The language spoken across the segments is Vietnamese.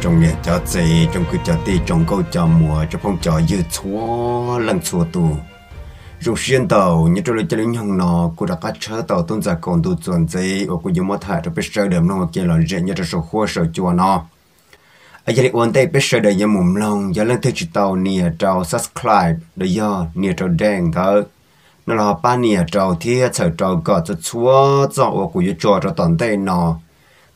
trong nhà cho dễ trong cứ cho tê trong câu cho mùa cho phong cho dư chúa lần chúa tu rục xuyên tàu như trong lời cho lính hồng nọ cô đã cắt chớ tàu tôn giả còn tụ chuẩn dễ ở cô dùng mắt thải trong biết sơ đầm nó kia là dễ như trong sổ khua sổ chùa nọ ai giờ ổn tây biết sơ đời như mồm lòng giờ lần thứ chỉ tàu nia trâu subscribe đời do nia trâu đen thở nó là ba nia trâu thiết sở trâu gọt cho chúa cho ở cô dùng chùa cho tận tây nọ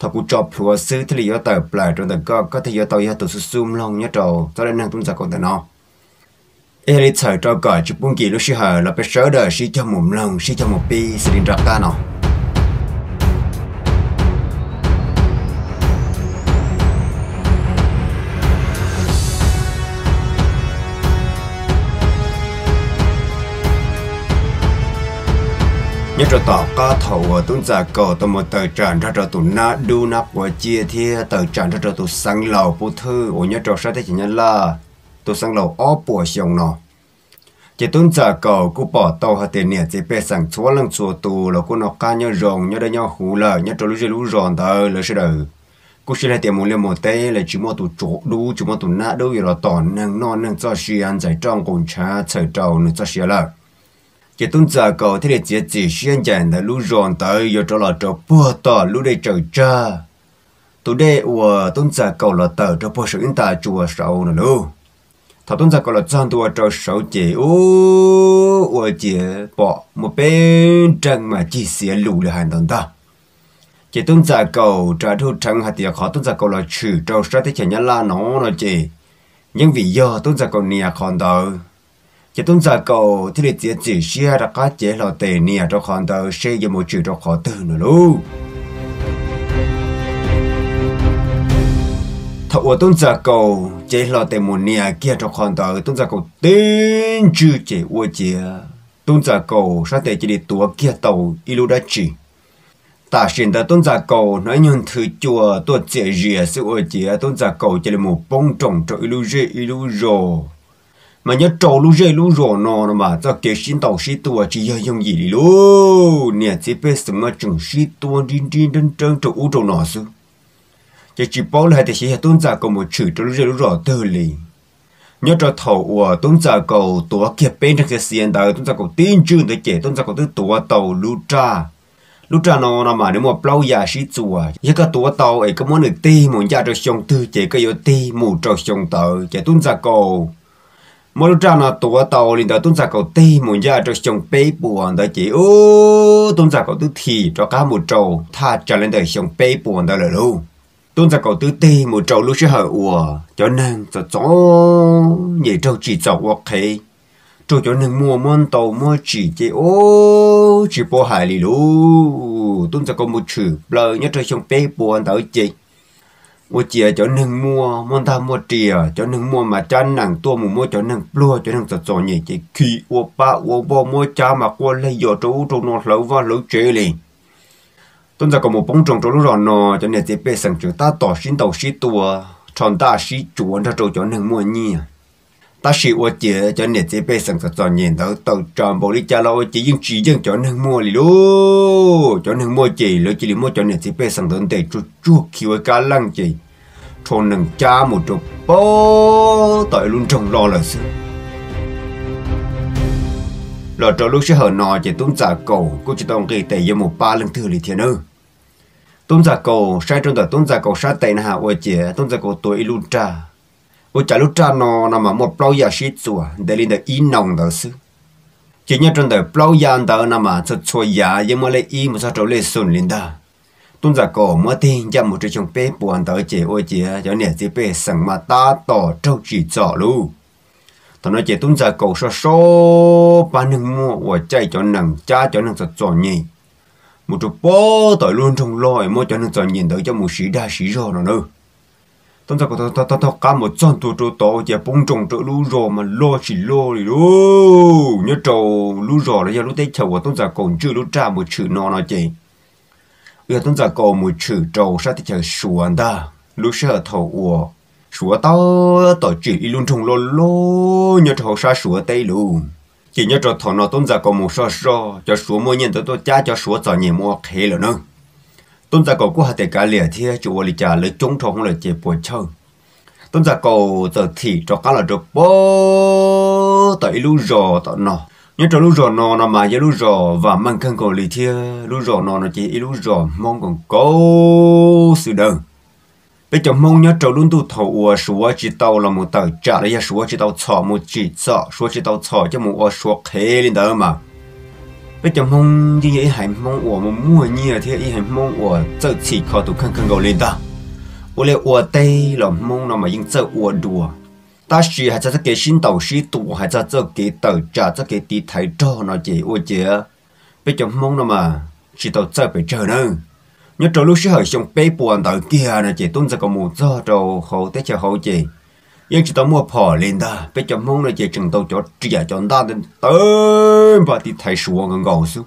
thọ cụ chọc phùa sư thì lý do tờ bờ trong tờ có có thể do tàu do tàu sư sum long nhá trầu cho nên năng tung giả còn tờ nó e lý sở cho cởi chụp buông kỳ lúc sư hờ là bé sớ đời sư cho mồm lòng sư cho một pi sư đình rạc ta nào nhất là tỏ ca thầu ờ, tuấn giả cờ tôi một tờ tràn ra cho tụ na đu na của ờ, chia thia tờ tràn ra cho tụ sáng lầu bố thư ổ nhớ cho sao thế chỉ nhớ là tụ sáng lầu ó bùa xiong nọ. chỉ tuấn giả cờ cú bỏ tàu hạt tiền nhiệt chỉ bè sẵn chúa lăng chúa tù là cú nó ca nhau rồng nhau đây nhau hú là nhớ cho lũ dưới lũ ròn tờ là sẽ đời cú xin là tiền một liều một tê là chúng một tụ chỗ đu chúng một tụ na đu vì là tỏ năng non năng cho xì ăn giải trong cùng cha trời trầu nâng cho xì là chỉ tuân giờ cầu thế để chỉ chỉ xuyên chạy là lũ ròn tới giờ cho là cho bùa tỏ lũ đây trời cha tụ đây của tuân giờ cầu là tờ cho bùa sự ta chùa sầu nữa luôn thọ tuân giờ cầu là chọn tụ cho sầu chỉ ô ủa chỉ bỏ một bên chân mà chỉ xé lũ là hành động ta chỉ tuân giờ cầu trả thu trăng hạt tiền khó tuân giờ cầu là trừ cho sát thế chẳng nhá la nó là chỉ nhưng vì do tuân giờ cầu nia còn đời chỉ tuân giờ cầu thì để chỉ chỉ xe ra cá chế lò tề nè cho con tàu xe giờ một chữ cho khó từ nữa luôn thọ ở tuân giờ cầu chế lò tề một nè kia cho con tàu tuân giờ cầu tên chữ chế ô chế tuân giờ cầu sao tề chỉ để tua kia tàu ilu đã chỉ ta xin ta tuân giả cầu nói những thứ chùa tuột chế rìa sự ô chế tuân giả cầu chỉ là một bông trồng cho ilu rìa ilu rồi mà nhớ trâu lú dây lú rổ nó mà cho kế sinh tàu sĩ tua chỉ hơi dùng gì đi lú nè chỉ biết sừng mà chừng xí tua đinh đinh đinh trơn trâu u trâu nọ sư chỉ chỉ bảo là thì xí hạt tôn giả cầu một chữ trâu lú dây lú rổ tư lì nhớ cho thầu của tôn giả cầu tua kia bên trong cái xiên đời tôn giả cầu tin chưa tới chế tôn giả cầu tư tua tàu lú cha lúc cha nó nó mà nếu mà plau già sĩ chùa giờ cái tuổi tàu ấy cái món này ti một già cho xong tư chỉ cái yếu ti một cho xong tờ chỉ tuân ra cầu mỗi lúc nào tổ tàu linh đạo tôn giả cầu tây một ra cho chồng bê buồn đó chị ô tôn giả cầu tứ thì cho cá một trâu tha trả lên đời chồng bê buồn đó là luôn tôn giả cầu tứ tây một trâu lúc sẽ hở ủa cho nên cho chó nhảy trâu chỉ cho ok thế cho cho nên mua món tàu mua chỉ chị ô chỉ bỏ hải lì luôn tôn giả cầu một chữ lời nhất cho chồng bê buồn đó chị mua cho nâng mua món ta mua chia cho nâng mua mà chăn nặng tua mua cho nâng plua cho nâng sọt sọt nhỉ chỉ khi ô ba ô bò mua cha mà qua lấy giờ chỗ chỗ nó lâu và lâu chế liền tuần ra có một bóng trồng chỗ lúc rồi cho nên chỉ bê sẵn chữ ta tỏ xin tàu xí tua tròn ta xí chuồn ra chỗ cho nâng mua nhỉ ta sĩ ô chế cho nè chế bê sẵn sàng cho nhìn đầu tàu tròn bộ lý cha lo chế nhưng chỉ dân cho nên mua liền luôn cho nên mua chế lỡ chỉ lì mua cho nè chế bê sẵn sàng để chú khi kiều cá lăng chế cho nên cha một chỗ bó tại luôn trong lo là sự lo cho lúc sẽ hở nò chế tốn giả cầu cũng chỉ tông kỳ tệ với một ba lần thừa lì thiên ư tốn giả cầu sai trong tờ tốn giả cầu sai tệ nà hạ ô chế tốn giả cầu tuổi luôn trà ô chả lúc cha nó nằm mà một bao giờ xịt chùa để lên được in nồng đó sư chỉ nhớ trong đời bao giờ đó nằm mà cho chùa giả nhưng mà lại im mà sao trâu lên sùn lên đó tuân giả cổ mà tin ra một cái chồng bé buồn đó chỉ ôi chỉ cho nè chỉ bé sẵn mà ta tỏ trâu chỉ rõ luôn tao nói chỉ tuân giả cổ so số ba nương mua và chạy cho nàng cha cho nàng thật rõ nhỉ một chút bó tội luôn trong lòi mà cho nàng rõ nhìn tới cho một sĩ đa sĩ rồi nữa tông sao tao tao tao tao cá một chân tụ tụ tao giờ bông trồng trụ lú rò mà lo chỉ lo đi lú nhớ trâu lú rò là giờ lú tết chầu tôn sao còn chưa lú cha một chữ nó nó chị giờ tôn sao còn một chữ trâu sao thì chờ xuân ta lú sợ thầu ủa sủa tao tao chỉ luôn trồng lo lo nhớ trâu sa sủa tây luôn chỉ nhớ trâu thầu nó tôn sao còn một sợ sợ cho sủa mỗi nhân tao tao cha cho sủa tao nhiều mua thế là nữa tôn giả cầu của hạt cả lìa thì chủ vô lý trà lấy chống thống là chế bồi châu tôn giả cầu tờ thị cho các là được bố tại lưu rò tại nọ nhớ cho lưu rò nọ nó mà nhớ lưu rò và mang khăn cầu lì thì lưu rò nọ nó chỉ lưu rò mong còn cố sự đơn bây giờ mong nhớ trâu luôn tu thầu ua số chỉ tàu là một tờ trả lấy số chỉ tàu chọ một chỉ chọ số chỉ tàu chọ cho một số khế lên đó mà bây giờ mong như vậy hay mong của mà mua nhi là thế y mong của giờ chỉ có tụ khăn khăn gầu lên ta ô lẽ của tây là mong nó mà những giờ của đùa ta chỉ hay cho cái sinh đầu sĩ tụ hay cho cho cái tờ trả cho cái tí thái cho nó chỉ ô chỉ bây giờ mong nó mà chỉ tàu giờ phải chờ nữa nhớ trâu lúc sẽ hỏi xong bê buồn tàu kia là chỉ tuân ra có một do trâu hậu tới chờ hậu chỉ yên chỉ tao mua phò lên đó bây giờ mong là chỉ chừng tao cho chỉ là cho ta đến tới và đi thay số ngang ngon số.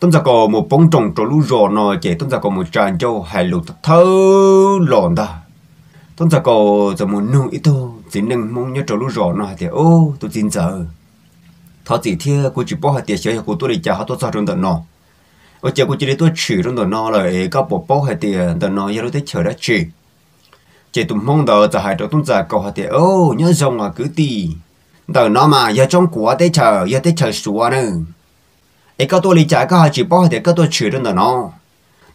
tôm giả có một bông trồng trổ lũ rò nó chỉ tôm giả có một tràn châu hai lũ thơ lòn đó tôm giả có giờ một nung ít thôi chỉ nên mong nhớ trổ lũ rò nó thì ô tôi tin giờ thọ chỉ thiê cô chỉ bỏ hạt tiền chơi của tôi đi trả tôi sao trong tận nó ở chợ cô chỉ để tôi chửi trong tận nó là các bộ bỏ hạt tiền tận nó giờ tôi chờ đã chửi chỉ tụm mong đợi giờ hai đứa tụm giờ cầu hạt thì ô nhớ rồng à cứ tì đợi nó mà giờ trong của tới chờ giờ tới chờ sủa nữa ấy các tôi lý trả các hai chỉ bỏ thì các tôi chửi được nó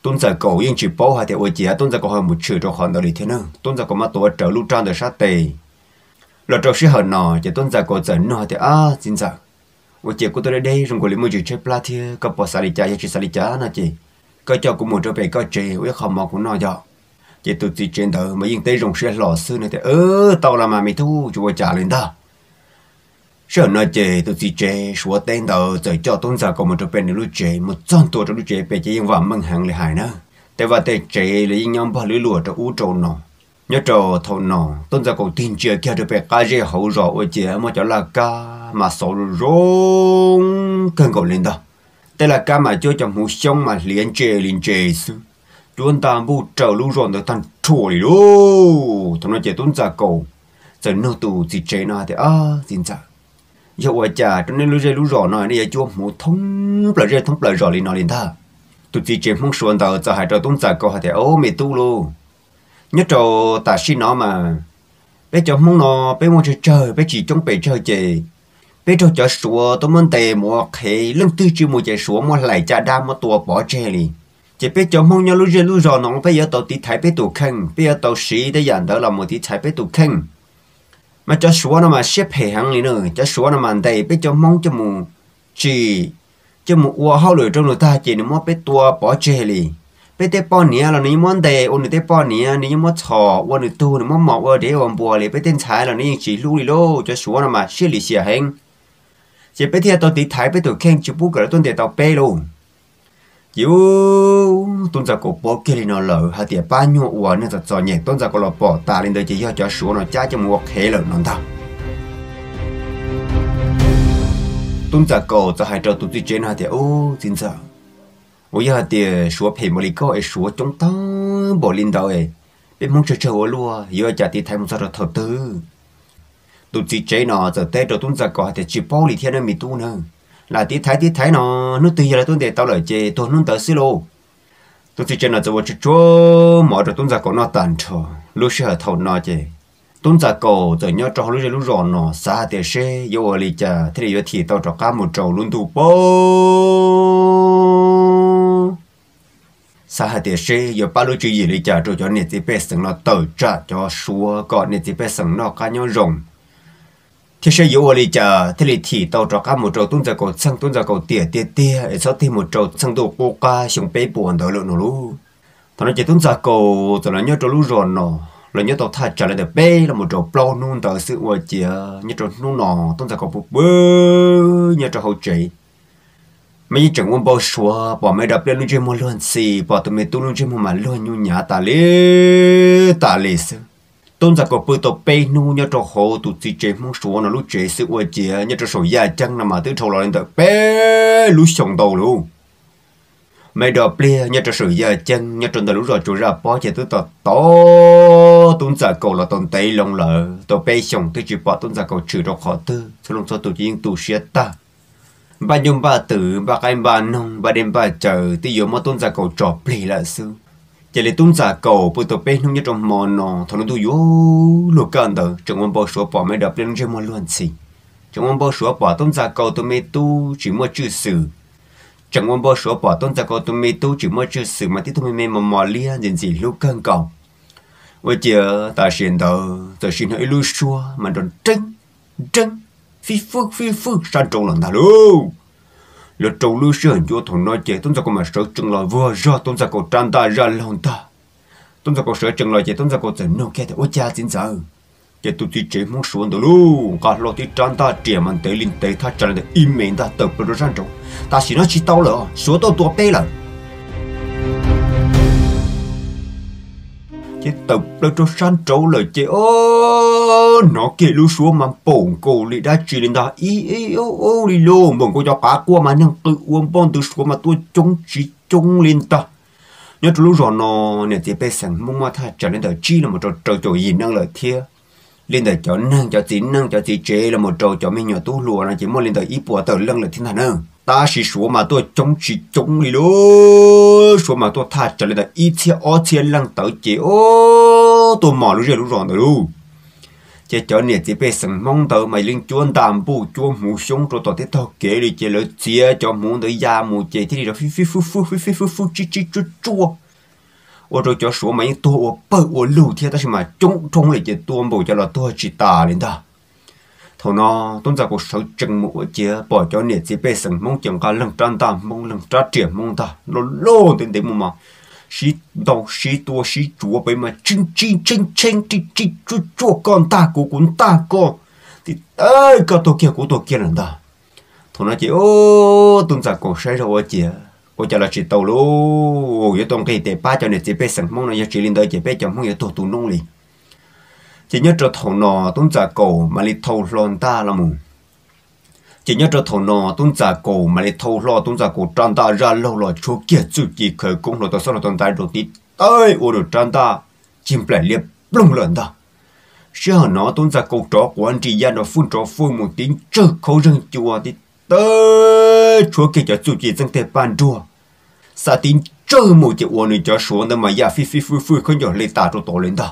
tuần giờ cầu yên chỉ bỏ hai thì ôi chị tuần giờ có hai một chửi cho họ đời đi thế nữa tuần giờ có mà tôi trở lũ trang được sát tề lọt trâu sĩ hận nọ chỉ tuần giờ cầu dẫn nó thì à xin chào ôi chị cô tôi đây rồng của lý mua chỉ chơi plat thì các bỏ xài lý trả giải chỉ xài lý trả nè chị cái cho cũng một trở về cái chị với không mà cũng nói rồi chỉ tụt chỉ trên đầu mà yên tới rồng sẽ lò sư nữa thì ơ tao làm mà mày thu cho trả lên đó sợ nó chê tụt chỉ chê số tên đầu rồi cho tôn giả có một chỗ bên lúc chê một trăm tuổi lúc chê bên chỉ yên vào mừng hàng lại hại nữa แต่ว่าแต่เจเลยยังยอมพอหรือหลัวจะอู้โจนอ nhớ trò thâu nọ tôn giả cầu tin chưa kia được bé cá dê hậu rõ ở chê mà cho là cá mà sầu rong cần cầu lên đó đây là cá mà cho trong hũ sông mà liền chê liền chê xứ tuân ta bu trở lưu rộn tới thằng chùa đi lô thằng nó chỉ tuân giả cầu giờ nô tù chỉ chế nó thì à xin giả giờ ở nhà trong nên lưu rê lưu rộn nói này chúa mù thông bờ rê thông bờ rộn đi nó liền ta tụi chỉ chế mong xuân tao giờ hai trò tuân giả cầu thì ô mệt tu lô nhớ trò ta xin nó mà bé cho muốn nó bé muốn chơi chơi bé chỉ chống bé chơi chơi bé cho cho xuống tôi muốn tè một khỉ lưng tư chưa mua chơi xuống mua lại cha đam mua tua bỏ chơi liền chỉ biết cho mong nhau lúc giờ lúc rồi nó bây giờ tàu tí thái biết tụ khăn bây giờ tàu sĩ để dàn đó là một tí thái biết tụ khăn mà cho số nó mà xếp hệ hàng này nữa cho số nó mà đây biết cho mong cho mù chỉ cho mù uo hao lửa trong người ta chỉ nó mất biết tua bỏ chơi đi biết tế bao nia là ní món đề ôn tế bao nia ní món thọ ôn được tu ní món mọc ôn để ôn bùa lì biết tên trái là ní chỉ lưu đi lô cho số nó mà xếp lì xìa hẹn chỉ biết theo tàu tí thái biết tụ khăn chỉ bút cả tuần để tàu bê luôn kiểu tôn giả cổ bỏ kia nó lỡ hai tiệt ba nhua uả nên giật giò nhẹ tôn giả cổ lọ bỏ ta lên đời chỉ cho cho số nó cha cho một hệ lỡ nó tao tôn giả cổ cho hai trò tụi tôi trên hai tiệt ô xin sợ ô giờ tiệt số phê một lý có ai số chúng ta bỏ lên đầu ấy bên mong chờ chờ luôn lúa giờ chả tiệt thay một sao thật tư tụi tôi trên nó giờ tết rồi tôn giả cổ hai tiệt chỉ bỏ lý thiên nó mi tu nữa là tí thái tí thái nó nó tự nhiên là tôi để tao lời chê tôi nó tớ xí lô tôi chỉ chơi nó cho chú chúa mở ra tôi ra có nó tàn trò lúc sẽ thầu nó chê tôi ra cổ rồi nhau trò lúc lúc rồi nó xa thế xe yêu ở lì chả thế thì thì tao trò cá một trầu luôn tu bố xa thế xe yêu ba lúc chơi gì lì chả rồi cho nè chỉ bé sừng nó tới trả cho xua còn nè chỉ bé sừng nó cá nhau rồng thì sẽ dụ hồi chờ thế thì thì tàu trọ cá một trâu tuôn ra cầu sang tuôn ra cầu tỉa tỉa tỉa sau thì một trâu sang đồ cô ca xuống bể buồn đỡ lộ nổ lú thằng nó chỉ tuôn ra cầu rồi nó nhớ trâu lú rồi nọ là nhớ tàu thạch trở lại được bể là một trâu plau nôn tờ sự ngoài chỉ nhớ trâu nôn nọ tuôn ra cầu bự bự nhớ trâu hậu chế, mấy chẳng quân bao xóa bỏ mấy đập lên luôn chơi mua luôn xì bỏ tụi mình tu luôn chơi mua mà luôn nhu nhã ta lê ta lê sư tôn giả của bự tổ bê nu nhớ cho hồ tụ chỉ chế mong số nó lúc chế sự của chế nhớ cho số gia chân nằm mà tới thâu lên tới bê lúc sòng đầu luôn mấy đồ ple nhớ cho sự gia chân nhớ cho tới lúc rồi chủ ra bỏ chế tới tọt to tôn giả cầu là tôn tây long lợ tổ pe sống tới chỉ bỏ tôn giả cầu trừ độc khó tư cho lòng cho tụ chỉ tụ sẽ ta ba nhung ba tử ba cái ba nông ba đêm ba chờ tí yếu mà tôn giả cầu trò ple là sư chỉ là tuân giả cầu bữa tập bên không nhất trong mò nọ thằng nó tu yếu lục cần đó trong ông bảo số bỏ mấy đập lên trên mò luôn xì trong ông bảo số bỏ tuân giả cầu tôi mới tu chỉ mua chữ sử trong ông bảo số bỏ tuân giả cầu tôi mới tu chỉ mua chữ sử mà tí tụi mê mà mò lia nhìn gì lục cần cầu với giờ ta xin đó ta xin hãy lưu xua mà đón tránh tránh phi phước phi phước sang trong lòng ta luôn lo trâu lưu sơn vô thổ nói chê tôn giả có mà sợ chừng lo vừa ra tôn giả có trang ta ra lòng ta tôn giả có sợ chừng lo chế tôn giả có chừng nó kia thì ô cha chính giờ chế tụi tí chế muốn xuống đó luôn cả lo tí trang ta trẻ mình tới linh tế thắt chân để im miệng ta tự bờ ra trọng, ta xin nó chỉ tao lỡ số tao tua bê lỡ chế tự bờ ra trọng lời chế ô nó kể lưu xuống mà bổng cổ lì đã chỉ lên đó ý ý ô ô lì lô bổng cổ cho cá qua mà năng tự uống bón từ xuống mà tôi chống chỉ chống lên ta nhớ lúc rồi nó nè thì bây giờ mong mà thay trở lên đời chi là một trò trò trò gì năng lợi thiê lên đời cho năng cho tín năng cho tí chế là một trò cho mình nhỏ tu lùa là chỉ muốn lên đời ý bùa tờ lăng là thiên thần năng ta chỉ số mà tôi chống chỉ chống đi lô số mà tôi thay trở lên đời ý thiê ô thiê lăng tờ chế ô tôi mò lúc rồi lúc rồi rồi chế cho nè chế bé sừng mong tờ mày linh chuôn đàm bù chuôn mù xuống rồi tao thấy tao kể đi chế lỡ chia cho muốn tới già mù chế thì đi rồi phi phi phu phu phi phi phu phu chi chi chu chua ô rồi cho số mấy tôi ô bơ ô lưu thế ta mà chống chống lại chế tuôn bù cho là tôi chỉ tà lên đó, thầu nó tôn giả cuộc sống chừng mù chế bỏ cho nè chế bé sừng mong chẳng cả lần trăn đàm mong lần trá triệt mong ta lô lô đến đến mù mà sĩ đầu sĩ tua sĩ chúa bởi mà chân chân chân chân chân chân chúa con ta của cũng ta con thì ơi có tổ kia của tổ kia lần đó thôi nói chị ô tuần giả còn sai rồi chị ô chả là chị tàu lô ô tông cái để ba cho nên chị bé sẵn mong là chị lên đây chị bé chồng mong là tổ tụ nông liền chị nhớ cho thầu nọ tuần giả cầu mà đi thầu lon ta là mùng chỉ nhớ cho thầu nọ tuân giả cổ mà lại thâu lo tuân giả cổ trang ta ra lâu rồi chúa kia chú chỉ khởi cũng lo tôi sau là tồn tại đồ tí tới ô đồ trang ta chim lại liệp lông lên ta sẽ hở nó tuân giả cổ chó của anh chị gia nó phun chó phun một tiếng chớ khấu răng chùa thì tới chúa kia cho chú chỉ dân thể bàn chùa sa tiếng chớ một chữ ô này cho số nên mà ya phi phi phi phi không nhỏ lấy ta cho tổ lên ta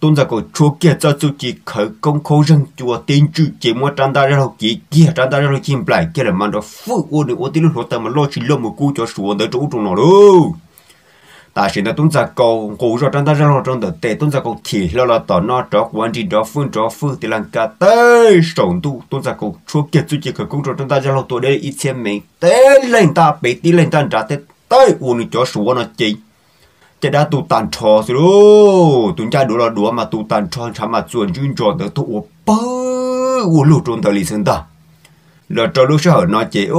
tôn giả cổ chúa kia cho chú chỉ khởi công khâu rừng chúa tên chú chỉ mua trang đa ra học chỉ kia trang đa ra học chỉ lại kia là mang đó phụ ô nữ ô tên lúc tầm mà lo chỉ lo một cú cho xuống đỡ chỗ trong nó đâu ta sẽ là tôn giả cổ cổ cho trang đa ra học trong đợt tệ tôn giả cổ thì lo là tỏ nó đó quan chỉ đó phương đó phương thì làm cả tới sống tu tôn giả cổ chúa kia chú chỉ khởi công cho trang đa ra học tuổi đây ít xem mình tên lên ta bị tí lên ta trả tết tới ô nữ cho xuống nó chỉ จะได้ตูตันทอสิลูกตุนจ้าดูรอดูมาตูตันทอชามาส่วนจุนจอเดอตัวอวบเป้อวุลูจนเตะลิสันดาเราจะรู้เฉพาะน้อยเจโอ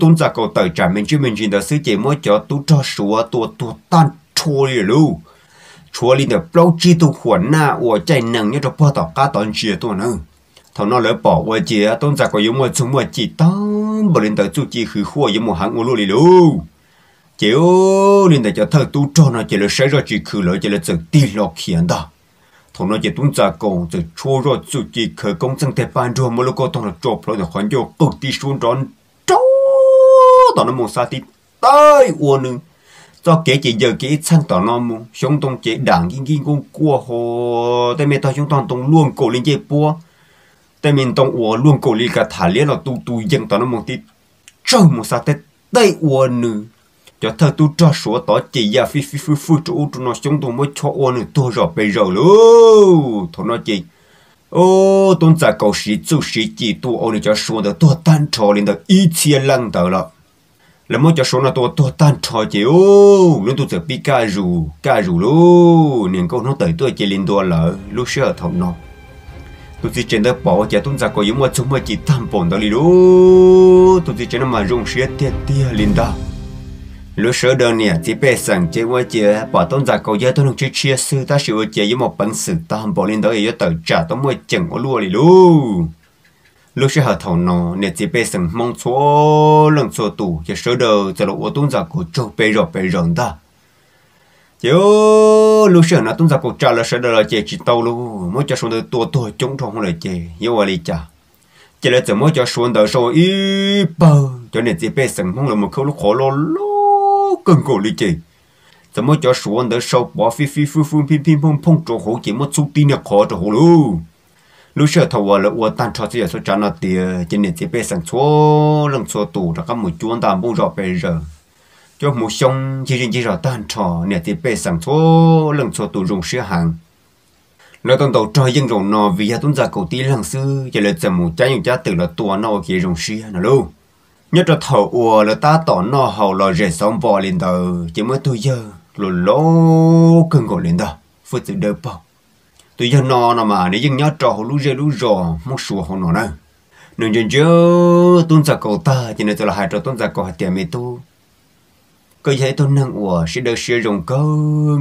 ตุนจากเกาเตยจ่าเมนชิเมนจินแต่ซื้อเจมอเจอตุจอสัวตัวตัตันชอวเลยลูชัวลินเดอเปล่าจีตัวขวนหน้าอวใจหนังเนี่ยจะพ่อต่อก้าตอนเชียตัวนึงเท่านั้นเลยบอกว่าเจ้าตุนจากก็ยมัวสมัวจีตั้งบริเวณเตยจู่จีคือขั้วยมัวหางอุลูลยลู chiếu nên là cho thợ tu cho nó chỉ là sẽ ra chỉ khử lỡ chỉ là tự ti lọc hiện đó thằng nó chỉ tuân giả công tự chua ra tự chỉ khử công dân thế ban rồi mà lúc có thằng nó chộp lỡ thì hoàn vô cực ti xuống tròn trâu tao nó muốn sa thì tới uo nữa cho kể chỉ giờ kể sang tao nó muốn chúng tông chỉ đảng kinh kinh con cua hồ tại mẹ tao chúng tông tông luôn cổ lên chế bua tại mình tông uo luôn cổ lên cả thả liên là tu tu dân tao nó muốn ti trâu muốn sa thì tới uo nữa cho thơ tu cho số tỏ chỉ ya phi phi phi phi chỗ tụi nó chúng tôi mới cho ô nữa tôi rồi bây giờ luôn thôi nó chỉ ô tôn giả cầu sĩ chủ sĩ chỉ tu ô này cho số đó tôi tan trò lên đó ít chia lăng đó là là mỗi cho số là tôi tôi tan trò chỉ ô nên tôi sẽ bị ca rù ca rù luôn nên câu nó tới tôi chỉ lên đó là lúc xưa thằng nó tôi chỉ trên đó bỏ chả tôn giả cầu giống mà chúng mới chỉ tam bổn đó đi luôn tôi chỉ trên đó mà dùng sĩ tiệt tiệt lên đó lúc sơ đơn nè chỉ bé sẵn chế qua chế bỏ tôn giả cầu giới tôi không chơi chia sư ta sửa chế với một bản sự ta không bỏ lên tới yếu tự trả tôi mua chừng ở lúa lì lu lúc sửa hợp thầu nọ, nè chỉ bé sẵn mong số lần số tù chế sơ đơn giờ lộ tôn giả cầu châu bé rồi bé rồi ta chứ lúc sửa nó tôn giả cầu trả là sơ đơn là chế chỉ tàu luôn mỗi cho xuống tới tua tua chống thong lại chế yếu ở lì chả chế là từ mỗi cho xuống tới số ít bờ cho nên thì bé sẵn mong là một câu lúc khổ lo lo cần cổ lý chê 怎么叫说的手把飞飞飞飞乒乒乓乓着火，怎么出地呢？靠着火喽！lúc xưa thầu vào là uo tan cho tiền số trả nó tiền cho nên chỉ biết sang số lần số tù ra các mũi chuông tạm bung rồi bây giờ cho mũi sông chỉ riêng chỉ rồi tan cho nên chỉ biết sang số lần số tù dùng xe hàng nó tông đầu trời dân rồng nó vì ya tuấn gia cầu tiền lần xưa cho nên giờ mũi trái dùng trái từ là tua nó kia dùng xe nào luôn nhất cho thầu ùa là ta tỏ nó hầu là rẻ sống vò lên đầu chỉ mới tôi giờ lù lố cưng gọi lên đó phút tự đỡ bao tôi giờ nó nó mà nếu dừng nhớ trò lú rẻ lú rò mong sủa hồ nó nè nên chân chứ tôn giả cầu ta chỉ nên tôi là hai trò tôn giả cầu hạt tiền mê tu cái thế tôi nâng ùa sẽ được sử dụng câu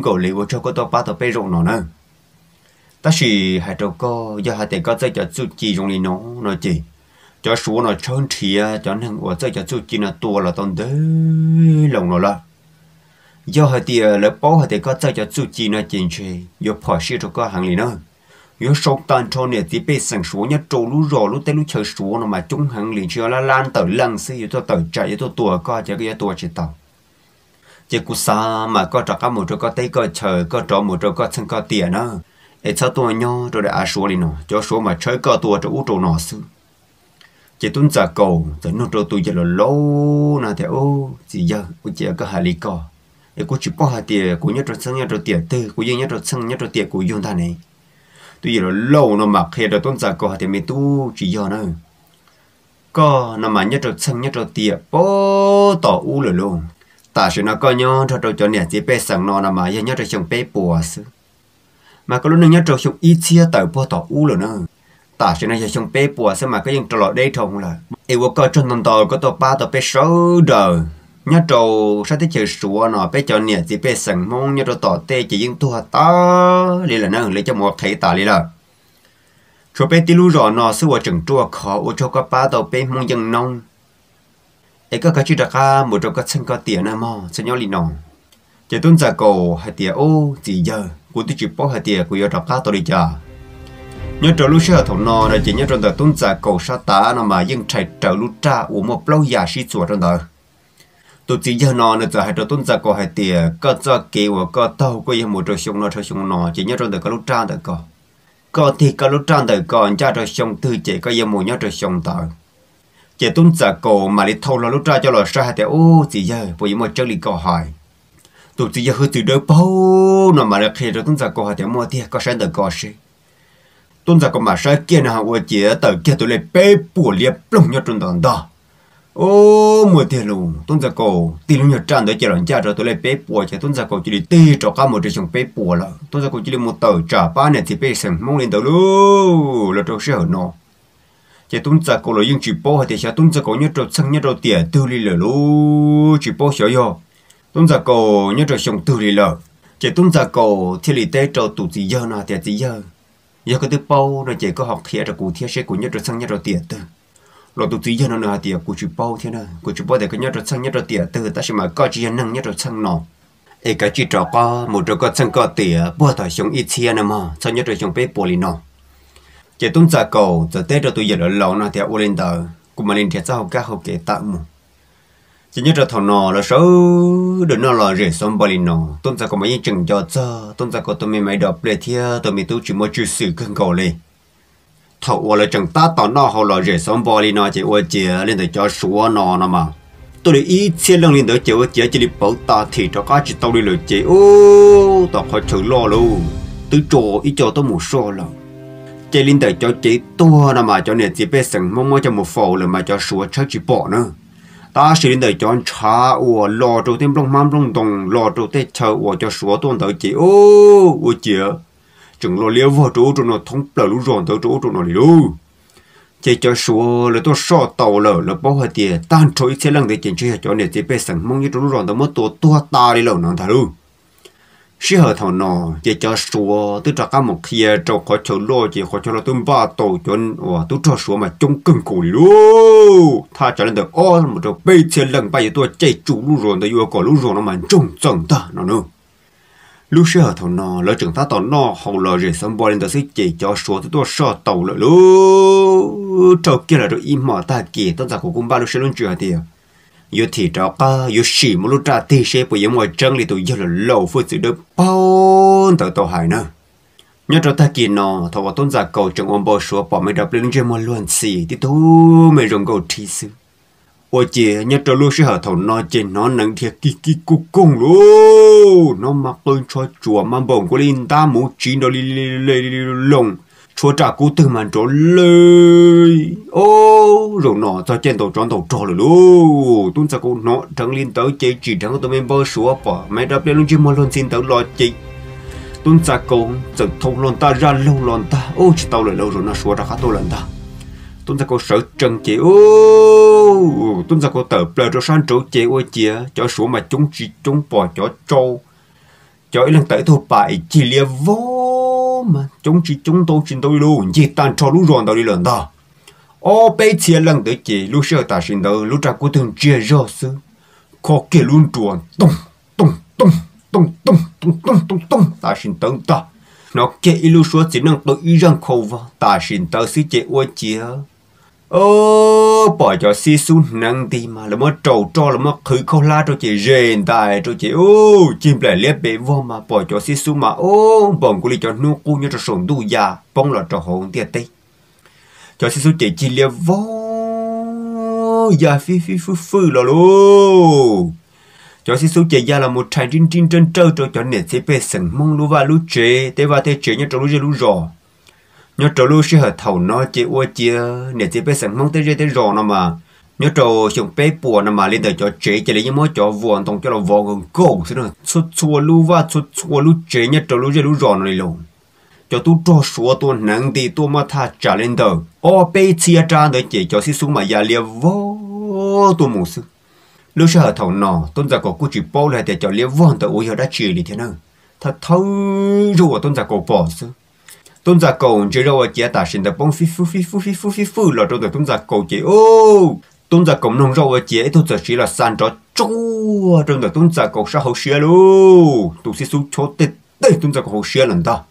gọi lấy ùa cho có tao ba tao bê rồng nó nè ta chỉ hai trò co do hai tiền có dây cho chút chi rồng lên nó nói chỉ cho số nó trơn thì cho nên ở đây cho chú chỉ là tua là tông đấy lòng nó là do hai tiền là bỏ hai tiền có cho cho chú chỉ là chính trị do phải sự cho có hàng lý nữa do số tan cho nên chỉ bị sản số nhất trâu lú rò lú tên lú chờ số nó mà chúng hàng lý chưa là lan tới lần xí cho tới chạy cho tua có cho cái tua chỉ tàu chỉ cú xa mà có cho các một chỗ có tay có chờ có cho một chỗ có chân có tiền nữa ấy cho tua nhau rồi để à số đi nó cho số mà chơi có tua cho út trâu nó xứ chỉ tuân giả cầu rồi nó trâu tôi giờ là lâu na thế ô gì giờ cũng chị có hà lý cò để cũng chỉ bao hai tiền cũng nhớ trâu sang nhớ trâu tiền tư cô nhớ trâu sang nhớ trâu tiền cô dùng ta này tôi giờ là lâu nó mặc khi rồi tuân giả cầu thì mình tu chỉ giờ nữa có nó mà nhớ trâu sang nhớ trâu tiền bố tỏ u rồi luôn ta sẽ nó coi nhau trâu trâu cho nè chỉ bé sang nó nó mà nhớ trâu chồng bé bùa sư mà có lúc nhớ trâu chồng ít chia tờ bố tỏ u rồi nữa ta cho nên pe bùa sao mà cái những trò lọ đây là ai vô coi trong tàu có tàu ba tàu pe sáu đời nhớ trâu sao tới chơi sủa nọ pe cho nè chỉ pe sừng mông nhớ trâu tỏ tê chỉ những tua ta lì là nó lấy cho một thấy ta lì là cho pe tí lu rõ nọ sửa chừng tua khó ô cho có ba tàu pe mông dân nông ai có cái chuyện đặc ca một trong các sân có tiền nè mò sân nhau lì nọ chỉ tuân giả cầu hai tiền ô chỉ giờ cũng tôi chịu bỏ hai tiền của yêu đặc ca tôi đi chờ nhớ trở lúc xưa thằng nó là chỉ nhớ trong đời tuân giả cầu sa ta nó mà nhưng chạy trở lúc cha uống một lâu già sĩ chùa trong đời tụ chỉ nhớ nó là giờ hai trở tuân giả cầu hai tiề có cho kỳ và có tàu có yên một trò sông nó trò sông nó chỉ nhớ trong đời có lúc cha đời có có thì có lúc cha đời còn cha trò sông tư chỉ có gì một nhớ trò sông tờ chỉ tuân giả cầu mà đi thâu là lúc cha cho là sa hai tiề ô chỉ giờ bây giờ một chân đi cầu hỏi tôi chỉ nhớ hơi từ đôi bao nó mà là khi rồi tuân giả cầu hai tiề mua tiề có sáng đời có gì tôn giả có mà sai kia hàng của chị tờ kia tôi lấy bê bùa liệp lông nhọt trong đòn đó ô mùa tiền lù tôn giả cổ tiền nhọt trang tới chị lần cha rồi tôi lấy bê bùa chị tôn giả cổ chỉ đi tê cho cá một cái chồng bê bùa là tôn giả cổ chỉ đi một tờ trả ba này thì bê sừng mong lên đầu luôn là trong sẽ ở nó chị tôn giả cổ là dùng chỉ bò thì chị tôn giả cổ nhớ trâu sang nhớ trâu tiền tư li lờ lù chỉ bò sợ yo tôn giả cổ nhớ trâu chồng tư li lờ chị tôn giả cổ thì lì tê cho tụ gì giờ nào thì gì giờ giờ cái thứ bao rồi chỉ có học thiệt rồi cụ thiệt sẽ cụ nhất rồi sang nhất rồi tiền từ lo tụi tụi giờ nó nữa thì cụ chụp bao thế nào cụ chụp bao để cái nhất rồi sang nhất rồi tiền từ ta sẽ mà có chỉ năng nhất rồi sang nó. ấy cái chỉ trò có một chỗ có sang có tiền bao thời sống ít chia nè mà sang nhất rồi sống bé bồi nó. chỉ tuân gia cầu giờ tết rồi tụi giờ là lâu nó thì ô lên tờ cụ mà lên thiệt sao cả học kể tạm một chỉ như là thằng nó là số đừng nó là rẻ xong bali nó tôn giả có mấy chừng cho cho tôn giả có tôi mấy mấy đọc để thia tôi mấy tôi chỉ mới chữ sự cần cầu lên thầu ua là chừng ta tao nó họ là rẻ xong bali nó chỉ ua chỉ lên để cho số nó nọ mà tôi để ý xem lần lên đó chỉ ua chỉ chỉ đi bảo ta thì cho cá chỉ tao đi lời chỉ ô tao khỏi chịu lo luôn tôi cho ý cho tôi một số lần chỉ lên để cho chị tua nọ mà cho nên chỉ biết sừng mong mong cho một phổ là mà cho số chơi chỉ bỏ nữa ta sĩ đời chọn cha của lo trâu thêm long mam long đồng lo trâu tê chờ ủa cho số tuần tới chị ô ô chị chừng lo liêu vô chỗ chỗ nó thông bờ lũ ròn tới chỗ chỗ nó liêu chị cho số là tôi so tàu lở là bao hạt tiền tan trôi xe lăng để chuyển cho cho nè chỉ bé sẵn mong như chỗ ròn tới mất tổ tua ta đi lẩu nàng thà luôn sĩ hở thảo nọ chỉ cho số tôi cho các một khi cho có chỗ lo chỉ có chỗ lo tôi ba tổ chuẩn và tôi cho số mà trông cưng cổ luôn. tha cho nên được ô một chỗ bây giờ lần bây giờ tôi chạy chủ lú rồi tôi yêu cầu lú rồi nó mà trông trông ta nó nữa lúc sĩ hở thảo nọ lỡ trưởng ta tàu nọ hậu lỡ rồi xong bỏ lên tôi sẽ chỉ cho số tôi tôi sợ tàu lỡ luôn. trâu kia là rồi im mà ta kia tôi giả của cung ba lúc sĩ luôn chuyện thì à yo thì đó cả yo chỉ một lúc ra thì sẽ bây giờ mọi chân thì tụi yo là lâu phút sự được bao tờ tàu hải nữa nhớ cho ta kỳ nó thọ vào tôn giả cầu trong ôm bò số bỏ mấy đập lên trên một luận xì thì thu mấy rồng cầu thi sư ôi chị nhớ cho lúc sẽ hở thầu nó trên nó nắng thiệt kỳ kỳ cục cùng luôn nó mặc lên cho chùa mang bổng của linh ta mũ chín đó lì lì lì lì lồng chúa trả cú từ mà trốn lời ô rồi nọ cho trên tàu tròn tàu trò rồi luôn tuân sao cô nọ trắng lên tới chế chỉ trắng tụi mình bơ sủa bỏ mày đáp lên luôn chứ mà luôn xin tới lo chị tuân sao cô chẳng thông lon ta ra lâu lon ta ô chỉ tao lại lâu rồi nó sủa ra khá tôi lần ta tuân sao cô sợ trần chị ô tuân sao cô tờ plờ cho san chỗ chị ô chị cho sủa mà chúng chỉ chúng bỏ cho trâu cho ấy lần tới thôi bại chỉ lia vô mà chúng chỉ chúng tôi xin tôi luôn chỉ tan cho lũ ròn đó đi lần đó ô bây chia lần tới chỉ lũ sợ ta xin đó lũ trả của thường chia rõ sư có kẻ luôn chuồn tung tung tung tung tung tung tung tung tung ta xin tấn ta nó kể lũ số chỉ năng tôi ý rằng khâu vào ta xin tới sư chế ô chia ô bỏ cho si su năng đi mà là mất trầu cho là mất khử khâu la cho chị rèn tài cho chị ô chim lại liếc bể vô mà bỏ cho si su mà ô bọn cô đi cho nu cu như cho sồn đu già bông là cho hồn tiệt tê. cho si su chị chỉ liếc vô già phi phi phi phi là lô cho si su chị già là một trái trên trên trên trâu cho cho nền sẽ bê sừng mong lúa và lúa chế tế và tế chế như cho lúa lúa rồi nhớ trâu lưu sư hợp thầu nó chế ô chia nè chế bé sẵn mong tới rơi tới rò nó mà nhớ trâu xuống bé bùa nó mà lên tới cho chế chế lấy những mối cho vuông tông cho là vuông gần cổ xí nữa xuất chua lưu và xuất chua lưu chế nhớ trâu lưu rơi lưu rò nó này luôn cho tu cho số tu nắng đi tu mà tha trả lên tờ ô bê chia trả nữa chế cho xí xuống mà già lia vô tu mù sư lưu sư hợp thầu nó tôn giả cổ cú chỉ bao lại để cho lia vô tờ ô hiểu đã chỉ lý thế nào thật thâu rồi tôn giả cổ bỏ sư tôn giả cầu chơi đâu chị ta xin được bông phi phu phi phu phi phu phi phu là đâu được tôn giả cầu chị ô tôn giả cầu nông rau chị ấy thôi giờ chỉ là san cho chua trong được tôn giả cầu sao hậu xưa luôn tôi sẽ xuống chỗ tê tê tôn giả cầu hậu xưa lần đó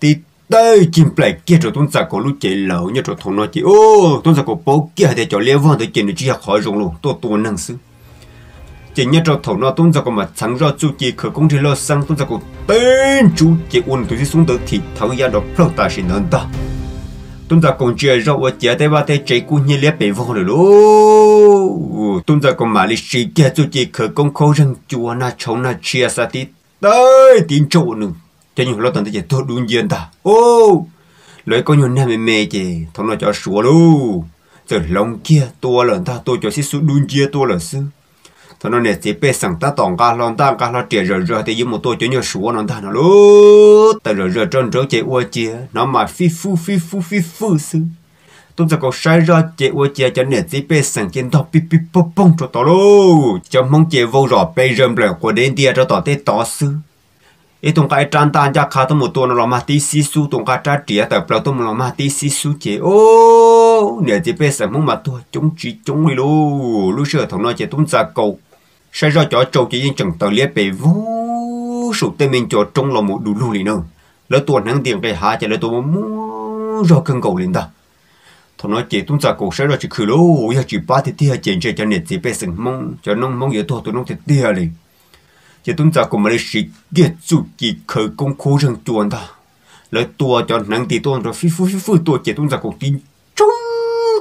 tê tê chim plei kia cho tôn giả cầu lúc chị lâu như cho thằng nó chị ô tôn giả cầu bố kia để cho liên văn để chị nó chỉ học hỏi rộng luôn tôi tôi năng sức chỉ nhất cho thổ nó tôn giáo của mà sáng rõ chu kỳ khởi công trình lo sang tôn giáo của tên chú chỉ uốn tụi xuống tới thì thấu ra đó phật ta xin hơn ta tôn giáo còn chưa rõ ở chế tế ba tế chế cũng như lẽ bị vô rồi luôn tôn giáo của mà lịch sử kia chu kỳ khởi công khâu răng chùa na chống na chia sa tí tới tiến chỗ nữa cho những lo tận thế chế tốt đúng nhiên ta ô lấy có nhiều năm mẹ chế thằng nó cho sủa luôn giờ lòng kia tua lần ta tôi cho xí số đúng chia tua lần xưa ตอนนั้นเนี่ยเจ็บเป็นสังตาตองกาลอนตามกาลอเจียเรือเรือแต่ยิ่งมัวตัวเจียวสัวนอนตานลูแต่เรือเรือจนเรือเจียวเจียน้ำมาฟิฟูฟิฟูฟิฟูซึตุ้มจะก็ใช้เรือเจียวเจียจะเนี่ยเจ็บเป็นสังกินทอปิปิปปงจตอลูจะมองเจียวรอไปเริ่มเปล่ากว่าเดนเดียจะต่อเตต่อซึไอตรงกายจานตานจากขาทั้งหมดตัวเรามาตีซีซูตรงกายจ้าเจียแต่เปล่าตัวเรามาตีซีซูเจียโอ้เนี่ยเจ็บเป็นสังมึงมาตัวจงจีจงเลยลูลูเชื่อถงน้อยเจียตุ้มจะกู sẽ ra cho châu chỉ yên chẳng tờ liệt bề vô sụt tên mình cho trong lòng một đủ lù lì nữa lỡ tuần hàng tiền cây hạ chạy lỡ tuần mua ra cân cầu lên ta thằng nói chị tung ra cuộc sẽ ra chỉ khử lô ya chỉ ba thì tia chuyện chơi cho nè chỉ bé sừng mong cho nông mong yếu thua tụi nông thì tia liền chỉ tung ra cùng mà lấy sĩ ghét chủ chỉ khử công khô rừng chuồn ta lỡ tua cho nắng thì tuần rồi phi phi phi phi tua chỉ tung ra cuộc tin trong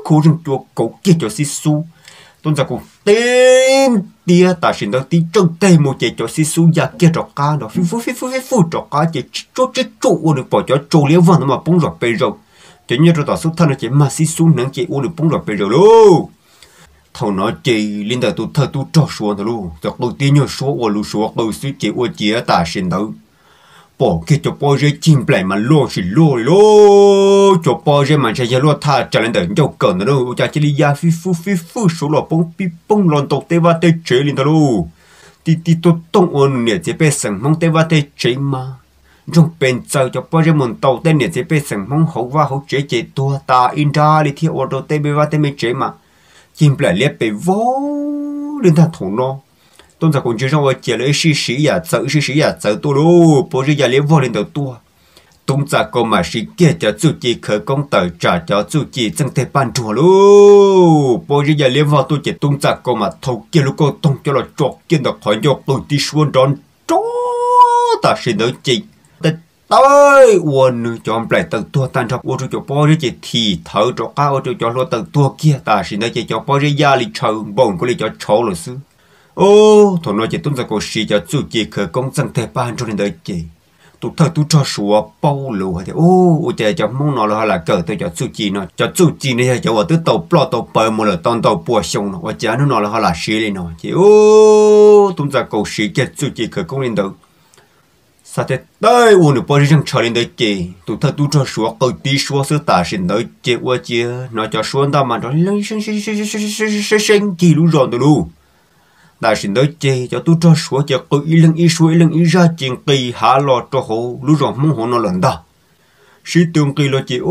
khô rừng chuột cầu kết cho xí xu tôn giả cụ tên tia ta xin đó tí trong tay một chế cho xí xú giá kia trọ ca nó phi phu phi phu phi phu trọ ca chế chỗ chế chỗ ô được bỏ cho chỗ liễu vàng nó mà bông rọ bề rồi chế nhớ rồi ta số thân nó chế mà xí xú nắng chế ô được bông rọ bề rồi luôn thầu nó chế linh đại tu thơ tu trọ xuống thôi luôn giọt đầu tiên nhớ số ô lu số đầu xí chế ô chế ta xin đâu ปอกกจะปอเจจิมแปลมันโลสิโลโลจะปอเจมันใช้โลท่าจะเล่นเดินเจ้าเกินนะลูกจะจิลยาฟิฟูฟิฟูสุโลปงปิปงหลอนตกเทวาเตเฉลินตะลูติติตต้องอ้นเนี่ยจะเป็นสังมองเทวาเตเฉมาจงเป็นเจ้าจะปอเจมันโตเตเนี่ยจะเป็นสังมองหัวว่าหัวเจเจตัวตาอินดาลิที่อดเตเบวาเตไม่เฉมาจิมแปลเล็บไปวอลินท่าถงเนาะ tôi giờ cũng chưa xong vài chỉ lấy sĩ sĩ à sợ sĩ sĩ à sợ tôi luôn bố gì giờ lấy vô lên đầu tôi tung ra còn mà sĩ kia cho chú chỉ khởi công tờ trả cho chú chỉ chẳng thể ban chùa luôn bố gì giờ lấy vào tôi chỉ tung ra còn mà thâu kia lúc cô tung cho là chọt kia được khỏi nhọc tôi đi xuống đón chó ta sĩ nói chỉ. tới quên cho ông lại từ tua tan trong ô cho bó rơi thì thở cho cao cho cho lo từ tua kia ta xin nói chỉ cho bó rơi gia lịch trời bồn của lịch cho chỗ rồi xứ ô thọ nói chỉ tuân ra cổ sĩ cho chú chỉ khởi công dân thể ban cho nên đời chỉ tụ thơ tụ cho sủa bao lù hay ô ô chạy cho mong nó là là cờ tôi cho chú chỉ nó cho chú chỉ này cho tôi tàu plo tàu bờ một là tòn tàu bùa sông nó ô chè nó nó là sĩ lên nó chỉ ô tuân ra cổ sĩ cho chú chỉ khởi công lên đời sa thế tới ô nụ bao răng chờ lên đời chỉ tụ thơ tụ cho sủa cầu tí sủa sư tả sinh đời chỉ ô chè nó cho sủa ta mà nó lên sinh sinh sinh sinh sinh sinh sinh chỉ lú rồi tôi luôn là xin đôi chê cho tôi cho số cho cứ ý lưng ý suy lưng ý ra chuyện kỳ hạ lo cho hồ lú rồi muốn hồ nó lần đó sĩ tương kỳ lo chị ô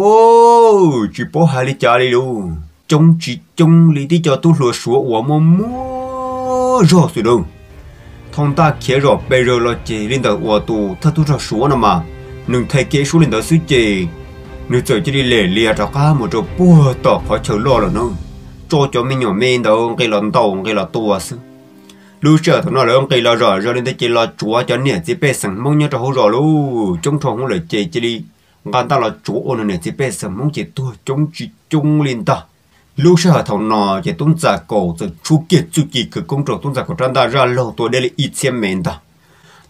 chị bố hà lý cha đi luôn trong chị trong lý đi cho tôi lúa số của mô mô rồi rồi đâu thông ta kia rồi bây giờ lo chị lên đầu của tu thật tôi cho số nó mà nương thay kia số lên đầu suy chị nếu trời chỉ đi lẻ lẻ cho cá một chỗ bùa tỏ khó chờ lo là nương cho cho mình nhỏ men đâu cái lần đầu cái là tua xứ lưu trở thằng nó là ông cây lo rõ rồi nên tới chơi lo chúa cho nè chỉ bé sẵn mong nhớ cho hồ rõ luôn trong thằng nó lời chơi chỉ đi ngàn ta là chúa ôn nè chỉ bé sẵn mong chỉ tua trong chỉ chung liền ta lưu trở thằng nó chỉ tôn giả cổ từ chú kiệt chú kỳ cứ công trò tôn giả cổ trang ta ra lâu tôi đây là ít xem mền ta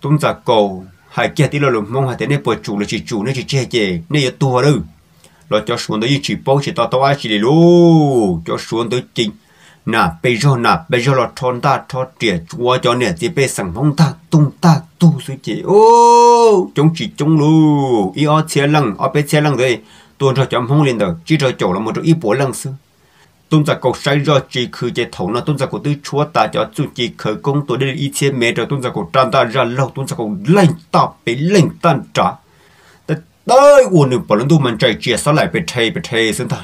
tôn giả cổ hai kia tí là lùng mong hai thế này bồi chủ là chỉ chủ nên chỉ chơi chơi nên giờ tua đâu lo cho xuống tới chỉ bao chỉ tao tao ai chỉ để lưu cho xuống tới chính nà bây giờ nà bây giờ là thôn ta thọ trẻ chúa cho nè thì bây phong ta tung ta tu suy chị ô chúng chỉ chúng lu ở xe lăng ở bên xe lăng đây tôi cho chấm phong lên đầu chỉ cho chỗ là một chỗ ý bố lăng sư tôn giả cổ sai do chỉ khử chế thấu nó tôn giả cổ tư chúa ta cho chủ chỉ khử công tôi đây ý chế mẹ rồi tôn giả cổ tràn ta ra lâu tôn giả cổ lệnh ta bị lệnh tan trả tới uổng được bảo lần mình chạy chia sao lại bị thay bị thay xin ta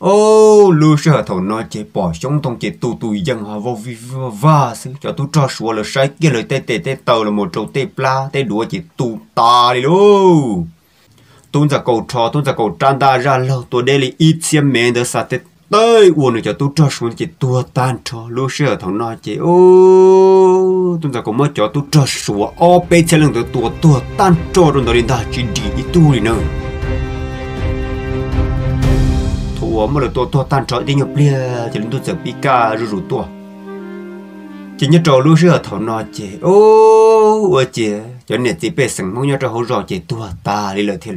ô lu sơ thầu nó chế bỏ sống tông chế tu tu dân họ vô vi va sư cho tu cho sủa là sai kia lời tê tê tê tàu là một trâu tê pla tê đùa chế tu ta đi luôn tuôn ra cầu trò tuôn ra cầu tràn ta ra lâu tôi đây là ít xem mẹ đỡ sa tê tới uống cho tôi cho xuống chỉ tua tan cho lúc xưa thằng nói chị ô tuôn ra cầu mơ cho tôi cho xuống ô bê chân lưng tôi tua tua tan cho rồi đó đến ta chỉ đi tu đi nữa của một lần tôi tôi tan trói để nhập lia thì chúng tôi sẽ bị cả rủ rủ tôi chỉ nhớ trò lúc xưa thọ nó ô ô chị cho nên chị bé sừng mong nhớ trò hỗ trợ tua ta đi lời thế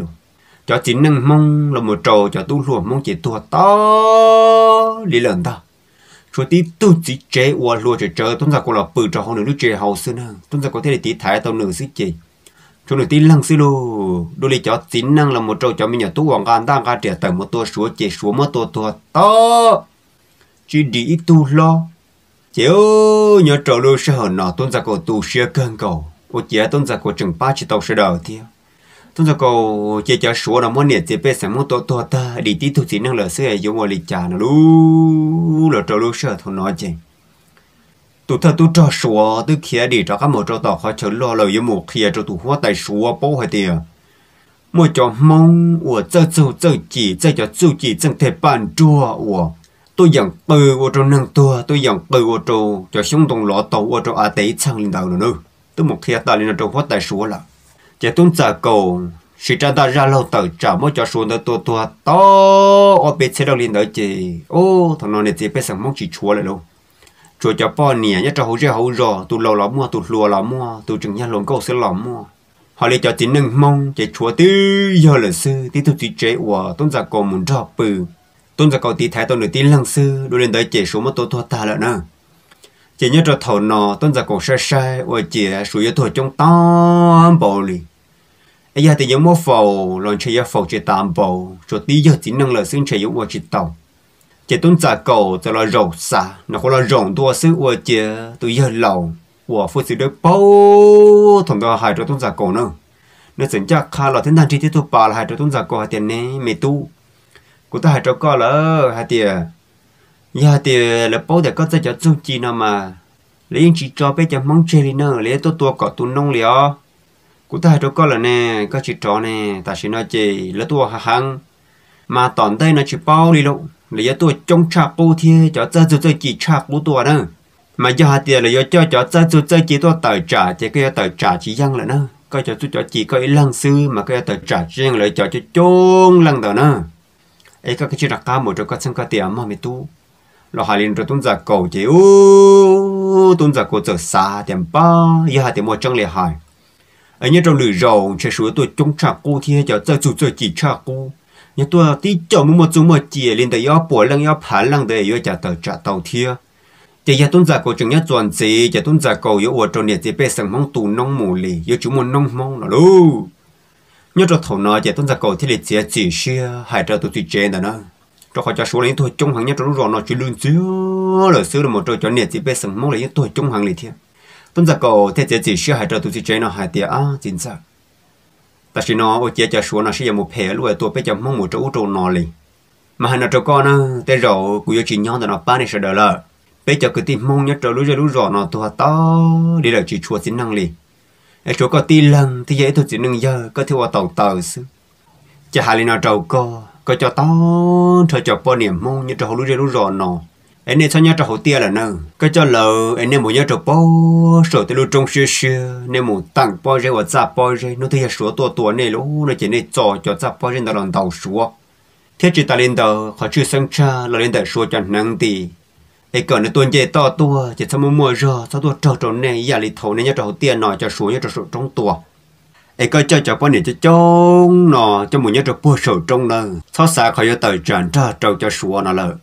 cho chị năng mong là một trò cho tu luôn mong chị tua to đi lần ta rồi tí tu chỉ chế qua luôn chỉ chơi tôi ra còn là bự trò hơn nữa chơi hậu xưa nữa tôi ra có thể là tí tao nữ xứ chị chúng lượng tin lăng xí lô đô lì chó chín năng là một trâu chó mình nhỏ tu hoàng gan đang gan trẻ tầng một tua súa chế súa một tua tua to chỉ đi ít tu lo chéo nhỏ trâu lô sẽ hở nọ tôn giả cầu tu sửa cơn cầu ô chế tôn giả cầu chừng ba chỉ tàu sẽ đầu thiêu tôn giả cầu chế chó súa là món niệm chế bê sẽ một tua tua ta đi tí tu chín năng là xưa dùng một lì trà nó lú là trâu lô sẽ thằng nói chừng tụ thơ tụ cho sủa tụ kia đi cho các một cho tao khó chờ lo lời với một kia cho tụ hóa tài sủa bố hay tiền một cho mong của cho cho cho chỉ cho cho cho chỉ chẳng thể bàn chua của tôi dặn từ của cho năng tua tôi dặn từ của cho cho sống đồng lọ tàu của cho à tế sang lên đầu nữa tôi một kia ta lên cho hóa tài sủa là chỉ tôi giả cầu sự trả ta ra lâu tàu trả mỗi cho xuống đó tua tua to ở bên xe đâu lên đó chị ô thằng nó này chỉ biết sang mong chỉ chua lại luôn chỗ cho bò nè nhất cho hậu chế hậu rò tụ lò lò mua tụ lùa lò mua tụ chừng nhà lồng câu sẽ lò mua họ lấy cho tin nâng mong chế chúa tư giờ là sư tí tụ tí chế của tôn giả cầu muốn cho bự tôn giả cầu tí thái tôn được tin lăng sư đôi lên tới chế số mất tổ thua ta là nè chế nhớ cho thầu nọ tôn giả cầu sai sai và chế số yếu thua trong tam bảo lì ấy giờ thì những mô phầu lòng chế yếu phầu chế tam bảo chỗ tí giờ tin nâng là xưng chế yếu của chế tàu chỉ tuân giả cầu cho là rộng xa, nó có là rộng đua sự ua chế tôi giờ lòng, ua phụ sự được bao thằng đó hai cho tuân giả cầu nữa nó chính chắc khá là thiên thần chi tiết tôi bà là hai cho tuân giả cầu hai tiền này mày tu của ta hai cho coi là hai tiền giờ tiền là bao để có thể cho chung chi nào mà lấy chỉ cho bây giờ mong chơi đi nữa lấy tôi tua cọ tu nông liền của ta hai cho coi là nè có chỉ cho nè ta sẽ nói lấy là tua hàng mà tòn đây nó chỉ bao đi luôn lấy cho tôi trông cha bố thì cho cha tôi tôi chỉ cha bố tôi đó mà do hạt tiền là cho cho cha tôi tôi chỉ tôi tờ trả thì cái tờ trả chỉ răng là nó coi cho tôi cho chỉ có lăng sư mà cái tờ trả riêng lại cho cho chôn lăng đó nó ấy các cái chuyện đặc cá một chỗ các sân các tiền mà mình tu lo hà linh rồi tôn giả cầu chỉ u tuân giả cầu trở xa tiền ba giờ hà tiền một trong lề hải ấy nhớ trong lưỡi rồng chơi sửa tôi trông trả cô thì cho tôi tôi chỉ trả cô nhưng tôi tí chỗ mình một chúng một chỉ lên tới yếu bỏ lăng yếu phá lăng để yếu trả tàu trả tàu thia chỉ giờ tôi giả cầu chừng nhất chuẩn gì chỉ tôi giả cầu yếu ở trong nhà chỉ bé sừng mong tu nông mù lì yếu chúng muốn nông mong là lu nhớ cho thầu nói chỉ tôi giả cầu thì lịch chỉ chỉ xia hại cho tôi tùy chén đó nó cho khỏi cho số lên tôi trong hàng nhất trong rồi nó chỉ luôn xíu lời xíu là một trò cho nhà chỉ bé sừng mong lấy tôi trong hàng lì thiệt tôi giả cầu thế chỉ chỉ xia hại cho tôi tùy chén nó hại tiệt à chính xác ta chỉ nó ô chia cho số nó sẽ một phe luôn tôi bây giờ mong một chỗ trâu nó liền mà hai nó trâu con nó tới rồi cũng yêu chỉ nhau thì nó ba này sẽ đỡ lợ bây giờ cứ tìm mong nhất trâu lúc rồi lúc rồi nó tôi to đi là chỉ chùa xin năng liền ở chỗ có ti lần thì dễ thôi chỉ nâng giờ có thiếu tàu tàu sư chả hà lên nó trâu co có cho to cho cho bao niệm mong nhất trâu lúc rồi lúc rồi nó anh em cho nhau cho hậu tia là nè cái cho lợ anh em muốn nhớ cho bao sổ tới lúc trong xưa xưa nên muốn tặng bò rồi hoặc giá bò rồi, nó thấy số tua tua này lũ nó chỉ nên cho cho giá bò rồi nó làm đầu số thế chỉ ta lên đầu họ chưa sang cha là lên đầu số cho năng đi ai còn nó tuân chơi to tua chỉ sao muốn mua rồi sao tua trâu trâu này giờ lì thầu nên nhớ cho hậu tia cho số nhớ cho số trong tua ai cái cho cho bò này cho trông nọ cho muốn nhau cho bò sổ trong nè sao xa khỏi giờ tới tràn ra trâu cho số nọ lợ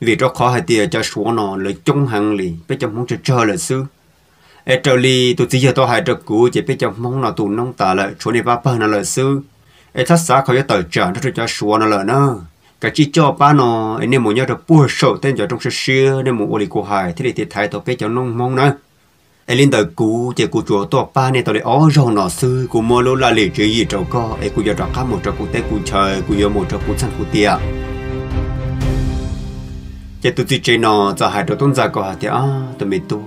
vì rất khó hay tiền cho số nó lấy chung hàng lì bây giờ mong cho chờ là sư ở trở lì tụi tí giờ tôi hay được cũ, chỉ bây giờ mong nó tụi nông tả lại chỗ này ba ba nó là sư ở thắt xã khỏi tờ trả nó cho số nó là nó cái chi cho ba nó nên muốn nhớ được bùa sầu tên cho trong sơ xưa nên muốn ôn lì của hải thế thì thái tôi bây giờ nông mong nữa ấy lên đời cũ chỉ cụ chùa tôi ba này tôi để ó rong nó sư cụ mua lô là lì chỉ gì trâu co ấy cụ giờ trọ cá một trọ cụ tê cụ trời cụ giờ một trọ cụ chân cụ tiệt giờ tụi chị chơi nọ giờ hai đứa tôn giả có hạt thì à tụi mình tu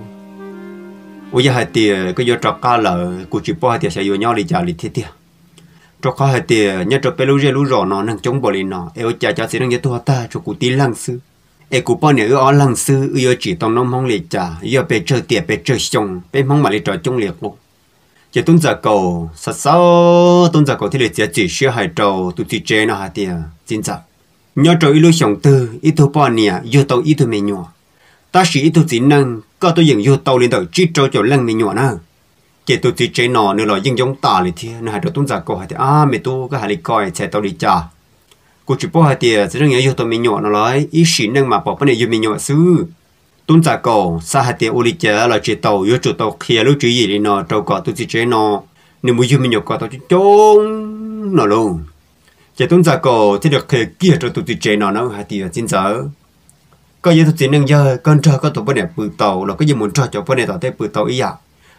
ôi giờ hạt thì cái giờ trọc cá lợ cụ chỉ bỏ hạt thì sẽ vô nhau đi chả đi thiết thiệt trọc cá hạt thì nhớ trọc bé lú rê lú rò nó nâng chống bỏ lên nọ eo chả chả sẽ nâng giờ thua ta cho cụ tí lăng sư ê cụ bỏ nè ư lăng sư ở chỉ tông nó mong lì chả giờ bê chơi tiệt bê chơi xong bê mong mà lì trò chung liệt luôn chỉ tôn giả cầu sát sao tôn giả cầu thì lì chỉ chỉ hai trâu tụi chị chơi nọ hạt thì chính xác nhớ trò ít sống từ ít thu bỏ nè vô tàu ít thu mày nhỏ ta chỉ ít thu chỉ năng có tôi dừng vô tàu lên đầu chỉ trâu cho lăng mày nhỏ nè chỉ tôi chỉ chế nọ nữa là dừng giống ta lên thì nó hai đứa tuấn giả cổ hai thì à mày tu cái hai lịch coi chạy tàu đi cha cô chỉ bỏ hai thì chỉ năng nhớ vô tàu mày nhỏ nó nói ít chỉ năng mà bỏ bên này vô mày nhỏ xứ tuấn giả cổ sa hai thì ô lịch chả là chỉ tàu vô chủ tàu kia lúc chỉ gì đi nọ trâu cọ tôi chỉ chế nọ nếu muốn vô mày nhỏ cọ tàu chỉ trốn nọ luôn chỉ tuân giờ cổ chỉ được khi kia cho tụi trẻ nó nó hai tỷ chính giờ có những tụi nâng giờ con trơ có tụi bên này bự tàu là có gì muốn cho cho bên này tao thấy bự tàu ý à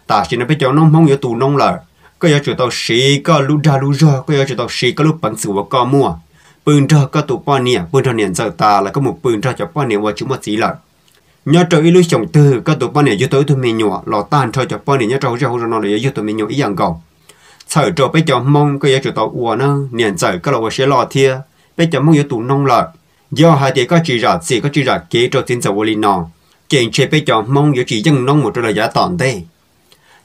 ta chỉ nó biết cho nó mong yếu tụ nông lờ có yếu cho tao xí có lũ ra lũ ra có yếu cho tao xí có lũ bằng sự và con mua bự trơ có tụi bên này bự trơ nền giờ ta là có một bự trơ cho bên này và chúng một gì là, nhớ trở ý lúc chồng tư có tụi bên này yếu tụi tụi mình nhỏ lò tan cho cho bên này nhớ trở ra hồ nó là yếu tụi mình nhỏ ý dạng cầu sợ rồi bây giờ mong cái giờ tàu uổng nó niệm sợ cái là sẽ lo thia bây giờ mong yếu tụ nông lại do hai tiệt có chỉ rõ gì có chỉ rõ kế cho tin sợ vô lý nó kiện chế bây giờ mong yếu chỉ dân nông một trò là giả tòn đây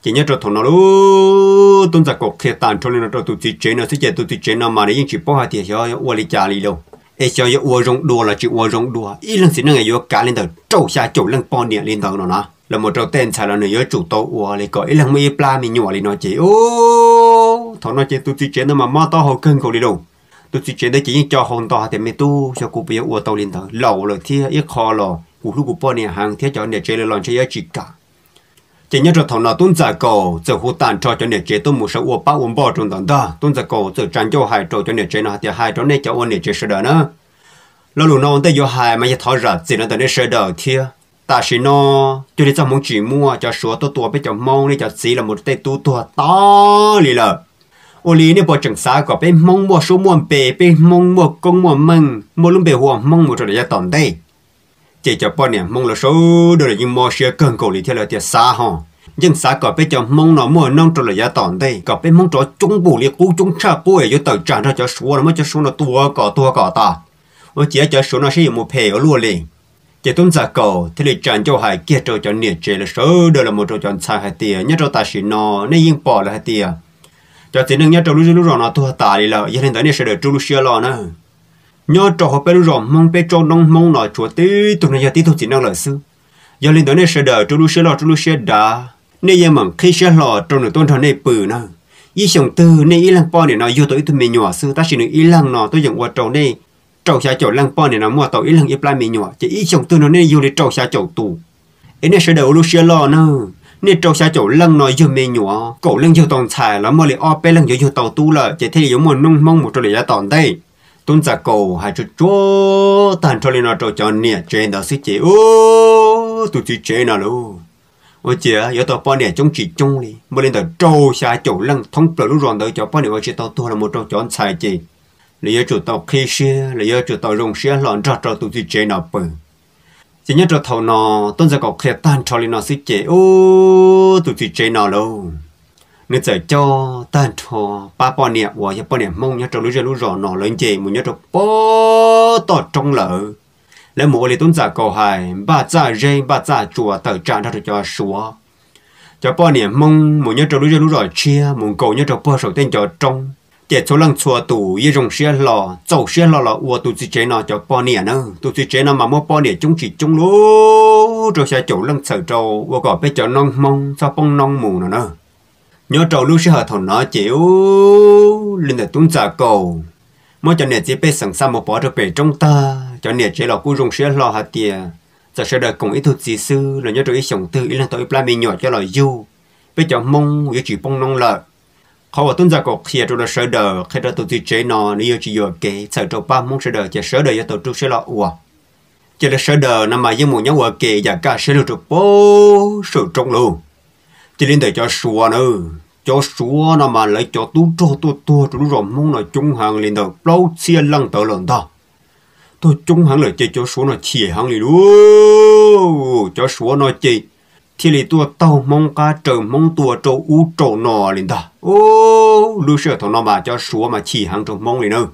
chỉ nhớ trò thằng nào luôn, tuân ra cột kia tàn cho nên nó trò tụ chế nó sẽ chế tụ chỉ chế nó mà để những chỉ bỏ hai tiệt hiểu vô lý trả lý đâu ai cho yo uống rong đua là chỉ uống rong đua ít lần xin người yo cá lên đầu trâu xa chỗ lần bò điện lên đầu nó nè là một trâu tên xài là người yo chủ tàu uống lại có ít lần mấy pla mình nhỏ lên nó chỉ ô thằng nó chỉ tôi chỉ chế nó mà mà to hồ cân cầu đi đâu tôi chỉ chế đó chỉ cho hồn to thì mày tu cho cô bây giờ tàu lên đầu lẩu rồi thì ít kho lò cú lúc cú bò điện hàng thế cho để chơi lên chơi chế chỉ cả chỉ nhớ rằng thằng nào tuân giả cổ giờ hồ tàn cho cho nè chế tôi muốn sống ba uống bò trong đàn đó tuân giả cổ giờ tránh cho hai trò cho nè chế nó thì hai trò nè cho ôn nè chế sơ đó nữa Lúc nào nó tới vô hai mà thọ ra chỉ là tới nè sơ đó thia ta chỉ nó cho đi trong muốn chỉ mua cho số tôi tua bây giờ mong đi cho gì là một tay tu tua to lì lợ ô lì nè bỏ chẳng xa có bên mong mua số mua bề bên mong mua công mua mừng mua luôn bề hòa mong mua cho để ra tòn đây chỉ cho bọn nè mong là số đồ là những mò xe cần cổ lý theo là tiền xa hòn dân xã có bé cho mong nó mua nông trò là gia tòn đây có bé mong cho chúng bù liệt cú chúng cha bù ấy cho tàu tràn ra cho số nó mới cho số nó tua cỏ tua cỏ ta nó chỉ cho số nó sẽ một phe ở luôn liền chỉ tuân giả cầu thì lịch tràn cho hải kia trâu cho nhiệt chế là số đó là một trâu cho xa hai tiền nhất trâu ta xin nó nên yên bỏ là hai tiền cho tiền nâng nhất trâu lúc lúc rồi nó thua ta đi là giờ hiện tại này sẽ được trâu lúc xưa lo nữa nhớ trò họ bên rộng mong bên trong nông mong nói chúa tí tụi này giờ tí thôi chỉ năng lợi sư giờ lên tới này sẽ đỡ trôi lưu sẽ lò trôi lưu sẽ đá nay giờ mầm khi sẽ lò trong nửa tuần thọ này bự nè ý sống tư nay ý lăng po này nó yêu tôi tụi mình nhỏ sư ta chỉ nói ý lăng nọ tôi dựng qua trầu đây trầu xa chỗ lăng po này nó mua tàu ý lăng ý plai mình nhỏ chỉ ý sống tư nó nay vô để trầu xa chỗ tù ý này sẽ đỡ lưu sẽ lò nè nên trâu xa chỗ lăng nói giờ mình nhỏ cổ lăng giờ tòn xài lắm mà lại o bê lăng giờ giờ tàu tu là chỉ thấy giống một nông mong một trò lại ra tòn đây tôn giả cầu hay chút cho tàn cho lên nó cho cho nè trên đó sẽ chế ô tụi chị chế nào luôn ô chị à giờ tao bao nè chống chỉ trong đi mới lên tao trâu xa chỗ lăng thông bờ lúc ròn tới cho bao nè ô chị tao tôi là một trong chọn sai chị lý do tao khi xe lý do tao rong xe lòn cho cho tụi chị chế nào bự chỉ nhớ cho thầu nó tôn giả cầu khi tàn cho lên nó sẽ chế ô tụi chị chế nào luôn nên giờ cho tan cho ba bò nè và giờ bò nè mong nhớ trong lũ rơi lũ rò nọ lên chè muốn nhớ trong bò to trong lỡ lấy mùa lấy tuấn giả cầu hài ba giả rên ba giả chùa tờ tràn ra cho súa cho bò nè mong muốn nhớ trong lũ rơi lũ rò chia muốn cầu nhớ trong bò sầu tên cho trong để cho lần chùa tù y dùng xe lò dầu xe lò lò ua tụ chỉ chế nọ cho bò nè nữa tụ chỉ chế nọ mà mua bò nè chúng chỉ chúng lú rồi sẽ chỗ lần sợ trâu ua gọi bây cho nong mong sao bông nong mù nữa nữa nhớ trâu lúc sẽ hợp thằng nó chịu lên là tung giả cầu mà cho nè chỉ biết sẵn sàng một bỏ được về trong ta cho nè chỉ là cú dùng sẽ lo hạt tiền giờ sẽ đợi cùng ít thuật gì sư là nhớ trâu ít sống tư ý là tôi plan mình nhỏ cho lời du bây cho mông với chỉ bông nông lợi họ bảo tung giả cầu khi trâu là sợ đợi khi đó tôi chỉ chế nó nếu chỉ vừa kế sợ trâu ba mông sợ đợi chỉ sợ đợi giờ tôi trâu sẽ lo ủa chỉ là sợ đợi nằm mà với một nhóm vợ kề và cả sẽ lưu trục bố sự trong luôn chỉ lên để cho sủa nữa cho sủa nó mà lấy cho tu cho tu tu cho rồi mong là chung hàng liền đầu lâu xiên lăng tờ lần ta, tôi chung hàng lại chơi cho sủa nó chỉ hàng liền luôn cho sủa nó chỉ thì lì tua tàu mong cá trời mong tua trâu u trâu nò liền ta, ô lưu sơ thằng nó mà cho sủa mà chỉ hàng trâu mong liền nữa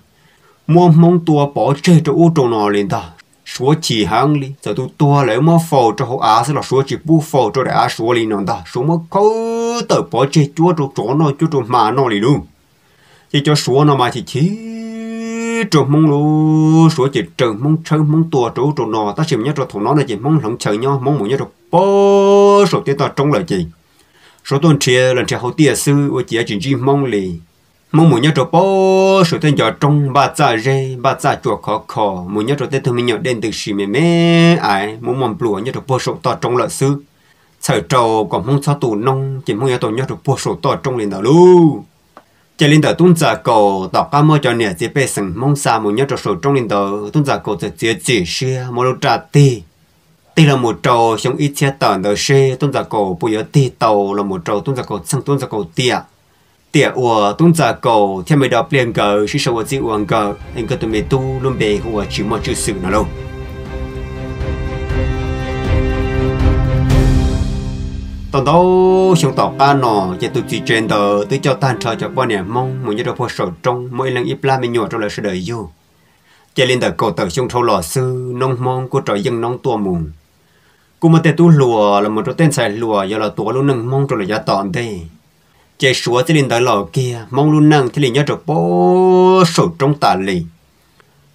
mua mong tua bỏ chơi trâu u trâu nò liền ta số chỉ hàng li giờ tôi tua lấy mà phò cho họ á là số chỉ bu phò cho để á số li nó số mà có tờ bỏ chế chúa chỗ nó chúa cho mà nó li luôn chỉ cho số nó mà chỉ chỉ mong lu số chỉ trừ mong chơi mong tua chỗ chỗ nó ta xem nhớ cho thằng nó là chỉ mong lòng chơi nhau mong muốn nhớ cho bỏ số tiền ta trông lại chỉ số tuần chia lần chia hậu tiền sư ở chỉ chỉ mong li mong muốn nhớ chỗ bố số tiền giờ trong ba cha rê ba cha chuột khó khó muốn nhớ chỗ tên thương mình nhớ đến từ xì mẹ mẹ ai muốn mong bùa nhớ chỗ bố số to trong lợi sư sở trâu còn không cho tù nông chỉ mong nhớ tổ nhớ chỗ bố số to trong liền đó luôn chỉ liền đó tuân giả cổ tạo cá mơ cho nè chỉ bê sừng mong xa muốn nhớ chỗ số trong liền đó tuân giả cổ sẽ chỉ chỉ xe mua đồ trà tì tì là một trâu trong ít xe tờ đời xe tuân giả cổ bùi ở tì tàu là một trâu tuân giả cổ sang tuân giả cổ tiệt tiệt ủa tung giả cầu thêm mấy đọc liền cờ sự sâu dị uẩn cờ anh cơ tụi mình tu luôn bề của chỉ mọ chữ sự nào đâu tao đâu xung tao ba nọ giờ tụi chỉ trên tờ tụi cho tan trò cho bọn nè mong muốn nhớ đâu phô sổ trong mỗi lần ít la mình nhỏ trong lời sự đời vô giờ lên tờ cầu tờ xung thâu lò sư nông mong của trò dân nông tua mùng cũng mà tê tu lùa là một chỗ tên sai lùa giờ là tua luôn nâng mong trong lời gia tọn đây chế súa thì lên tới lò kia mong luôn năng thì lên nhớ trộn bó sổ trong tà lì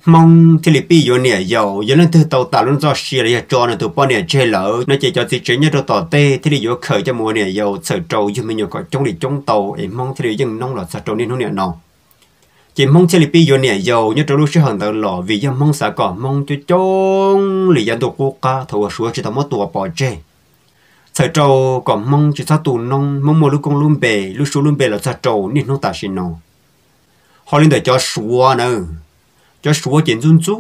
mong thì lên pi vô nè dầu giờ lên từ tàu tà luôn do xì là cho nên tụi bao nè chơi lỡ nó chỉ cho thì chế nhớ trộn tò tê thì lên vô khởi cho mùa nè dầu sợ trâu dù mình nhớ có chống lì chống tàu em mong thì lên dân nông là sợ trâu nên nó nè nào chỉ mong chơi lì vô nè dầu nhớ trâu lúc sẽ hận tới lò vì giờ mong sợ còn mong cho chống lì dân tụi quốc ca thua súa chỉ tao mất tụi bỏ chơi sở trâu có mong chỉ sao tù nông mong mua lúc con luôn bề lúc số luôn bề là sở trâu nên nó ta xin nó họ lên để cho súa nữa cho súa chuyện run rú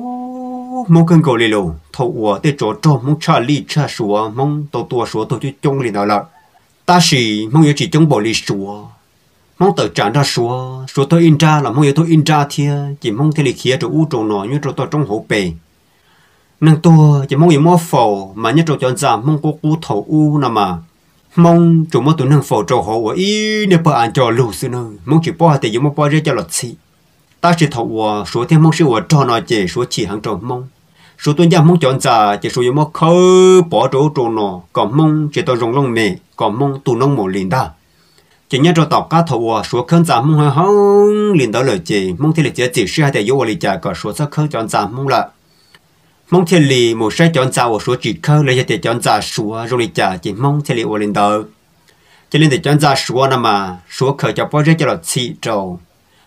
mong cần cầu lì lù thầu ủa để cho trâu mong cha lì cha súa mong tổ tua súa tổ chỉ chung lì nào lợ ta chỉ mong yêu chỉ chung bỏ lì súa mong tự trả ra súa súa tôi in ra là mong yêu tôi in ra thì chỉ mong thế lì kia chỗ u chỗ nọ như chỗ tôi trong hậu bề nâng tua chỉ mong yếu mò phổ mà nhất trò chọn giảm mong cố cú thầu u nà mà mong chúng mong tụi nâng phổ trò hồ và ý nè bờ an trò lù xí nè mong chỉ bỏ thì yếu mò bỏ ra cho lọt xí ta chỉ thầu và số thêm mong sẽ và trò nọ chỉ số chỉ hàng trò mong số tuần giảm mong chọn giả chỉ số yếu mò khơ bỏ trò trò nọ còn mong chỉ tao rong long mè còn mong tụi nông mồ liền đa chỉ nhất trò tàu cá thầu và số khấn giảm mong hơi hông liền đó lời chỉ mong thì là chỉ chỉ sư hai thầy yếu và lý trả cả số sắc khấn chọn giảm mong là mong thiên lì một sai chọn sao số chỉ khơ lấy cho chọn ra số rồi trả chỉ mong thiên lì ở lên đó cho nên để chọn ra số nào mà số khởi cho bao giờ cho là chỉ trâu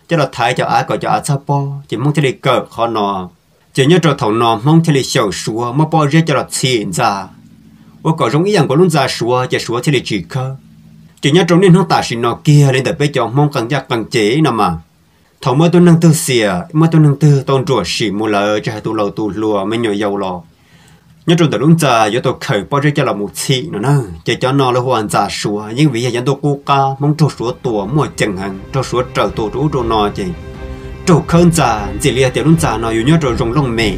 cho là thái cho ai gọi cho á sao bao chỉ mong thiên lì cỡ khó nọ chỉ nhớ cho thầu nọ mong thiên lì sầu số mà bao giờ cho là chỉ ra ô có giống ý rằng có luôn ra số cho số thiên lì chỉ khơ chỉ nhớ trong nên không tả xin nọ kia lên tập bây giờ mong càng giác càng chế nè mà thằng mới tôi năng tư xìa à. mới tôi năng tư tông rùa xì mua lỡ cho hai tôi lầu tôi lùa mấy nhồi dâu lò nhớ trong tờ đúng giờ do tôi khởi bao cho là một chị nữa nè cho cho nó là hoàn giả sủa nhưng vì hiện tôi cố ca mong trâu sủa tua mua chừng hạn trâu sủa trở tổ rú trâu nọ chị trâu khơn giả chỉ lia tiểu đúng giả nó yếu nhớ rồi rồng lông mè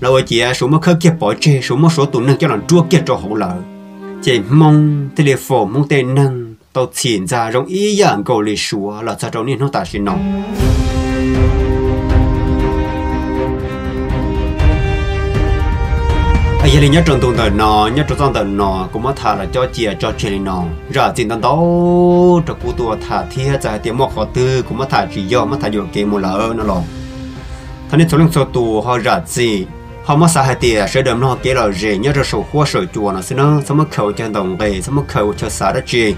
là ở chị à, số mà khởi kia bỏ chơi số mà số tu năng cho là chua kia cho hậu lỡ chị mong telephone mong tên năng tao xin ra rong ý dạng cầu lì xúa là trong nên nó ta xin nó ai giờ nhớ trong tuần tới nó nhớ trong tuần tới nó cũng mất thà là cho chia cho chuyện nó ra tiền tao đâu cho cô tua thà thia ra tiền mua khó tư cũng mất thà chỉ do mất thà dùng cái mua là nó lòng thế nên số lượng số tu họ ra gì họ mất sai tiền sẽ đâm nó cái là gì nhớ cho số khoa số chùa nó xin nó xong mất khẩu cho đồng cái xong mất khẩu cho xã đất gì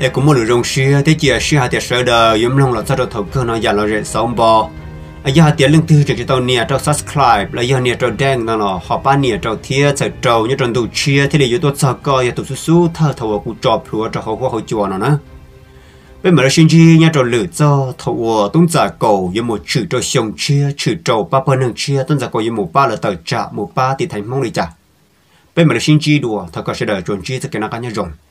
e cũng muốn được rong xí thế chỉ xí hạt tiền sơ đời yếm lòng là sao được thầu cơ nó giả là rẻ sống bò ai giờ hạt tiền lương tư chỉ cho tao nè cho subscribe là giờ nè cho đăng nó là họ ba nè cho thiê sợ trâu như trong tụ chia thế là yếu tố sao coi yếu tố su su thơ thầu cũng chọp lúa cho họ qua họ chùa nó nữa bên mà sinh chi nhà trò lửa cho thầu tung giả cầu như một chữ trò sông chia chữ trò ba bờ nương chia tung giả cầu như một ba là tờ trả một ba thì thành mong đi trả bên mà sinh chi đùa thầu có sẽ đợi chuẩn chi tất cả nó cá nhân rồng